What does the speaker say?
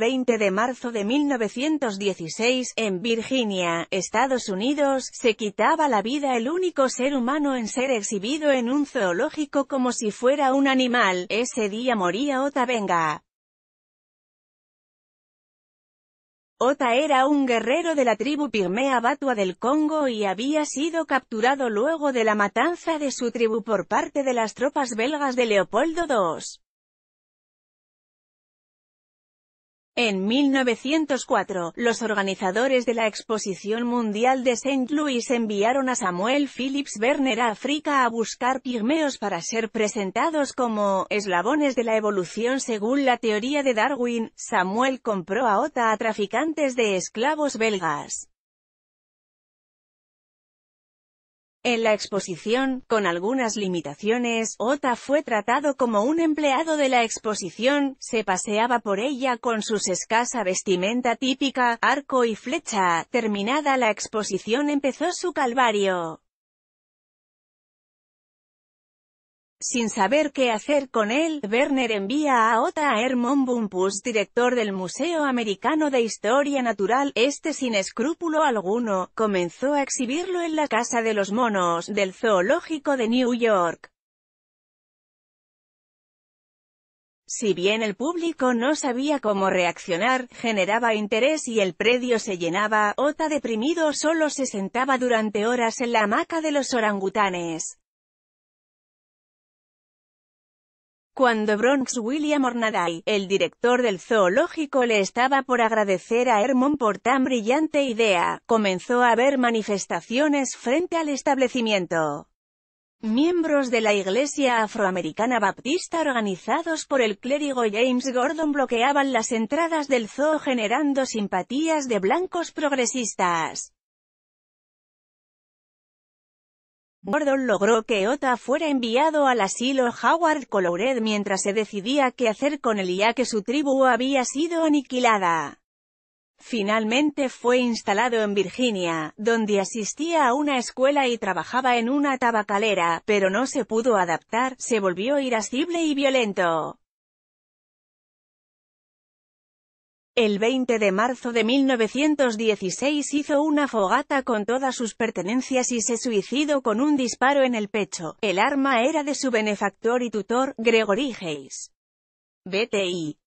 20 de marzo de 1916, en Virginia, Estados Unidos, se quitaba la vida el único ser humano en ser exhibido en un zoológico como si fuera un animal, ese día moría Ota Benga. Ota era un guerrero de la tribu Pirmea Batua del Congo y había sido capturado luego de la matanza de su tribu por parte de las tropas belgas de Leopoldo II. En 1904, los organizadores de la Exposición Mundial de St. Louis enviaron a Samuel Phillips Werner a África a buscar pigmeos para ser presentados como eslabones de la evolución según la teoría de Darwin. Samuel compró a Ota a traficantes de esclavos belgas. En la exposición, con algunas limitaciones, Ota fue tratado como un empleado de la exposición, se paseaba por ella con sus escasa vestimenta típica, arco y flecha. Terminada la exposición empezó su calvario. Sin saber qué hacer con él, Werner envía a Ota a Hermon Bumpus, director del Museo Americano de Historia Natural, este sin escrúpulo alguno, comenzó a exhibirlo en la Casa de los Monos, del Zoológico de New York. Si bien el público no sabía cómo reaccionar, generaba interés y el predio se llenaba, Ota deprimido solo se sentaba durante horas en la hamaca de los orangutanes. Cuando Bronx William Ornaday, el director del zoológico le estaba por agradecer a Hermon por tan brillante idea, comenzó a haber manifestaciones frente al establecimiento. Miembros de la Iglesia Afroamericana Baptista organizados por el clérigo James Gordon bloqueaban las entradas del zoo generando simpatías de blancos progresistas. Gordon logró que Ota fuera enviado al asilo Howard Colored mientras se decidía qué hacer con él ya que su tribu había sido aniquilada. Finalmente fue instalado en Virginia, donde asistía a una escuela y trabajaba en una tabacalera, pero no se pudo adaptar, se volvió irascible y violento. El 20 de marzo de 1916 hizo una fogata con todas sus pertenencias y se suicidó con un disparo en el pecho. El arma era de su benefactor y tutor, Gregory Hayes. BTI.